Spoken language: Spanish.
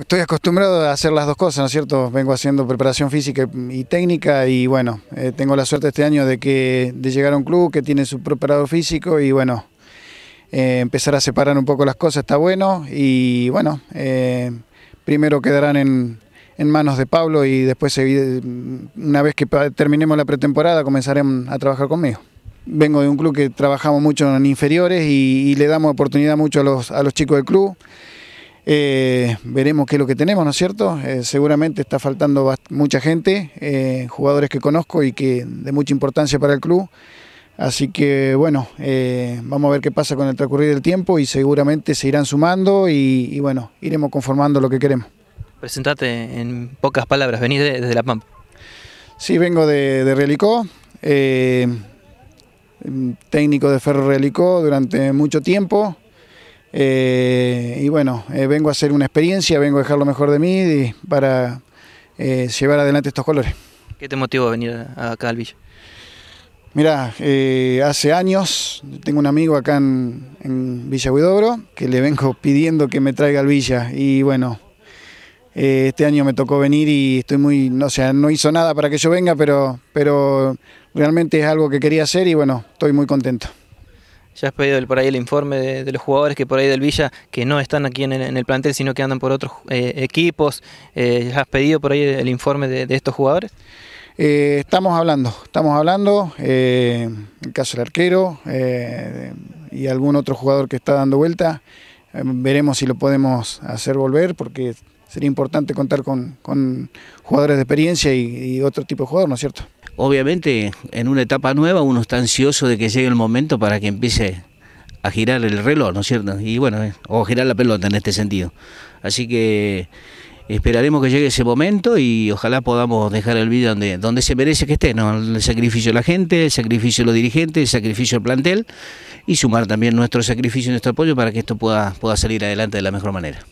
estoy acostumbrado a hacer las dos cosas, ¿no es cierto? Vengo haciendo preparación física y técnica y bueno, eh, tengo la suerte este año de, que, de llegar a un club que tiene su preparado físico y bueno, eh, empezar a separar un poco las cosas está bueno y bueno, eh, primero quedarán en, manos de Pablo y después, una vez que terminemos la pretemporada, comenzaremos a trabajar conmigo vengo de un club que trabajamos mucho en inferiores y, le damos oportunidad mucho a los chicos del club. Eh, veremos qué es lo que tenemos, ¿no es cierto? Eh, seguramente está faltando mucha gente, eh, jugadores que conozco y que de mucha importancia para el club. Así que bueno, vamos a ver qué pasa con el transcurrir del tiempo y seguramente se irán sumando y, bueno, iremos conformando lo que queremos. Presentate en pocas palabras, venís desde La Pampa. Sí, vengo de, de técnico de Ferro Relicó durante mucho tiempo. Eh, y bueno, eh, vengo a hacer una experiencia, vengo a dejar lo mejor de mí para eh, llevar adelante estos colores. ¿Qué te motivó a venir acá al Villa? Mira, hace años tengo un amigo acá en, Villa Huidobro que le vengo pidiendo que me traiga al Villa y bueno, este año me tocó venir y estoy muy, no, o sea, no hizo nada para que yo venga, pero, pero realmente es algo que quería hacer y bueno, estoy muy contento ya has pedido por ahí el informe de, los jugadores que por ahí del Villa, que no están aquí en, el plantel, sino que andan por otros eh, equipos, eh, ¿ya has pedido por ahí el informe de, estos jugadores? Eh, estamos hablando, estamos hablando, el caso del arquero y algún otro jugador que está dando vuelta, veremos si lo podemos hacer volver, porque sería importante contar con, jugadores de experiencia y otro tipo de jugador, ¿no es cierto? obviamente en una etapa nueva uno está ansioso de que llegue el momento para que empiece a girar el reloj, ¿no es cierto? Y bueno, eh, o girar la pelota en este sentido. Así que esperaremos que llegue ese momento y ojalá podamos dejar el vídeo donde, donde se merece que esté, ¿no? El sacrificio de la gente, el sacrificio de los dirigentes, el sacrificio del plantel y sumar también nuestro sacrificio y nuestro apoyo para que esto pueda, pueda salir adelante de la mejor manera.